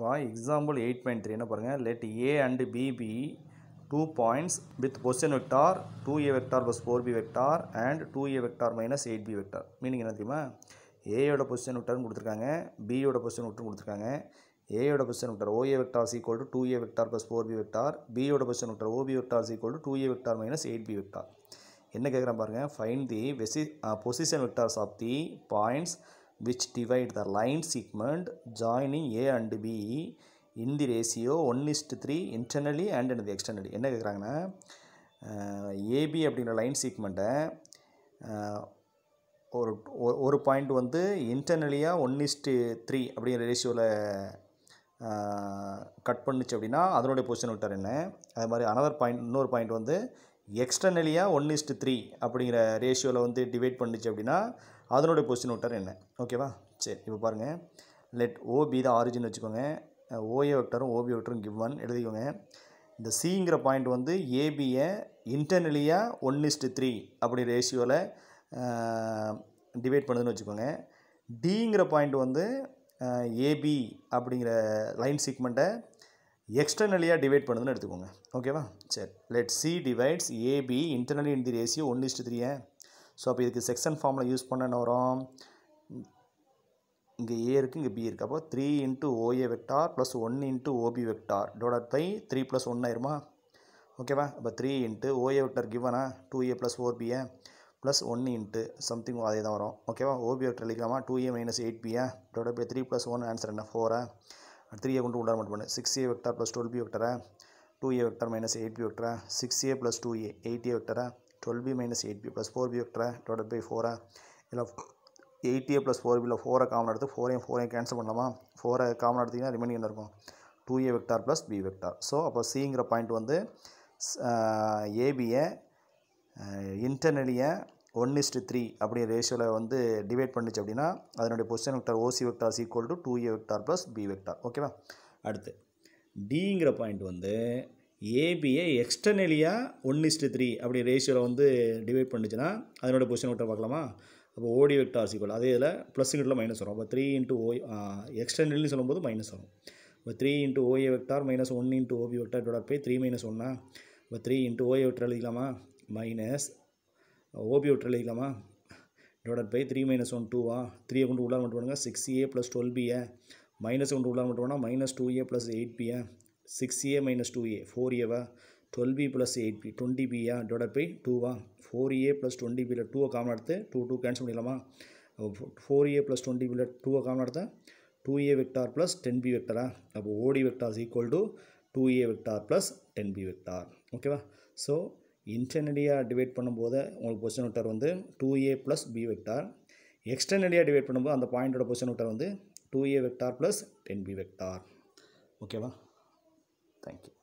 பா example eight point three என்ன பாருங்கள் let A and B be two points with position vector two A vector plus four B vector and two A vector minus eight B vector meaning என்ன தெரியுமா ஏயோட position வெக்டார்னு கொடுத்துருக்காங்க பியோட position vector கொடுத்துருக்காங்க ஏயோட position vector OA vector is equal to two A vector plus four B vector பியோட position vector OB vector is equal to two A vector minus eight B vector என்ன கேட்குறேன் பாருங்கள் ஃபைன் தி வெசி position vectors of the points which divide the line segment joining A and B in the ratio 1 is to 3 internally and in the externally என்ன கேட்குறாங்கன்னா AB அப்படிங்கிற line சீக்மெண்ட்டை ஒரு ஒரு point வந்து இன்டர்னலியாக ஒன் இஸ்ட்டு த்ரீ அப்படிங்கிற ரேஷியோவில் cut பண்ணுச்சு அப்படின்னா அதனுடைய பொசிஷன் விட்டார் என்ன அது மாதிரி அனதர் பாயிண்ட் இன்னொரு பாயிண்ட் வந்து எக்ஸ்டர்னலியாக ஒன் இஸ்ட்டு த்ரீ அப்படிங்கிற ரேஷியோவில் வந்து டிவைட் பண்ணுச்சு அப்படின்னா அதனுடைய பொசிஷன் வெக்டர் என்ன ஓகேவா சரி இப்போ பாருங்கள் லெட் ஓபி தான் ஆரிஜின் வச்சுக்கோங்க ஓஏ வெக்டரும் ஓபி வெக்டரும் கிவன் எழுதிக்கோங்க இந்த சிங்கிற பாயிண்ட் வந்து ஏபியை இன்டர்னலியாக ஒன் இஸ்டு த்ரீ அப்படி ரேஷியோவில் டிவைட் பண்ணுதுன்னு வச்சுக்கோங்க டிங்கிற பாயிண்ட் வந்து ஏபி அப்படிங்கிற லைன் சீக்மெண்ட்டை எக்ஸ்டர்னலியாக டிவைட் பண்ணுதுன்னு எடுத்துக்கோங்க ஓகேவா சரி let C divides AB internally in the ratio one is to three so அப்போ இதுக்கு செக்ஷன் ஃபார்மில் யூஸ் பண்ண என்ன வரும் இங்கே ஏ இருக்குது இங்கே பி இருக்குது அப்போ three into OA vector plus one into OB vector divide by three plus one ஆயிருமா ஓகேவா அப்போ த்ரீ இன்ட்டு ஓஏ வெக்டார் கிவனா two A plus four BA plus one into something அதே தான் வரும் ஓகேவா ஓபி வெக்டர் எழுதிக்கலாமா two A minus eight BA divide by three plus one answer என்ன ஃபோரா த்ரீ ஏ கொண்டு உள்ளார மட்டும் பண்ணு six A vector plus twelve B வெக்டரா two A vector minus eight B வெக்டரா six A plus two A eight A வெக்டரா twelve B minus eight B plus four B வெக்டரை டிவைட் பை ஃபோரை இதில் எயிட்டியை ப்ளஸ் ஃபோர் பியில் ஃபோரை common எடுத்து ஃபோரையும் ஃபோரையும் cancel பண்ணலாமா ஃபோரை காமன் எடுத்திங்கன்னா ரிமைனிங் என்ன இருக்கும் two A vector plus B vector so அப்போ சிங்கிற பாயிண்ட் வந்து ஏபியை இன்டர்னலியை ஒன் இஸ்டு த்ரீ அப்படி ரேஷியோவில் வந்து டிவைட் பண்ணிச்சு அப்படின்னா அதனுடைய position vector OC vector equal to two A vector plus B vector ஓகேவா அடுத்து டிங்கிற பாயிண்ட் வந்து ஏபியை எக்ஸ்டர்னலியாக ஒன் இஸ்டு த்ரீ அப்படி ரேஷியோவில் வந்து டிவைட் பண்ணுச்சுன்னா அதனோட பொசிஷன் விட்டு பார்க்கலாமா அப்போ ஓடி வெக்டார் சீக்குவல் அதே இதில் ப்ளஸ்ஸுங்கிட்ட மைனஸ் வரும் அப்போ த்ரீ இன்ட்டு ஓ எக்ஸ்டர்னல்னு சொல்லும்போது மைனஸ் வரும் இப்போ three into OA vector minus one into OB vector டோடாட் பை த்ரீ மைனஸ் ஒன்னா இப்போ த்ரீ இன்ட்டு ஓஏ வெக்டர் எழுதிக்கலாமா மைனஸ் ஓபி வெக்டர் எழுதிக்கலாமா divide by three minus one டூவா த்ரீயை கொண்டு உள்ளார் மட்டும் பண்ணுங்கள் சிக்ஸ் ஏ ப்ளஸ் டுவெல் பிஏ மைனஸ் கொண்டு உள்ளார் மட்டும் பண்ணால் minus two A plus eight பிஏ six A minus two A four ஏவா twelve B plus eight B twenty பியா டிவைட் பை டூவா ஃபோர் ஏ ப்ளஸ் டுவெண்ட்டி பியில் டூவை காமன் எடுத்து டூ டூ கேன்சல் பண்ணிடலாமா ஃபோர் ஏ ப்ளஸ் டுவெண்ட்டி பியில் டூவை காமன் எடுத்தா two A vector plus ten B வெக்டரா அப்போ OD vector equal to two A vector plus ten B vector ஓகேவா ஸோ இன்டர்னடியாக டிவைட் பண்ணும்போது உங்களுக்கு பொசிஷன் வெக்டார் வந்து two A plus B vector எக்ஸ்டர்னடியாக டிவைட் பண்ணும்போது அந்த பாயிண்டோட பொசிஷன் வெக்டார் வந்து two A vector plus ten B vector ஓகேவா Thank you.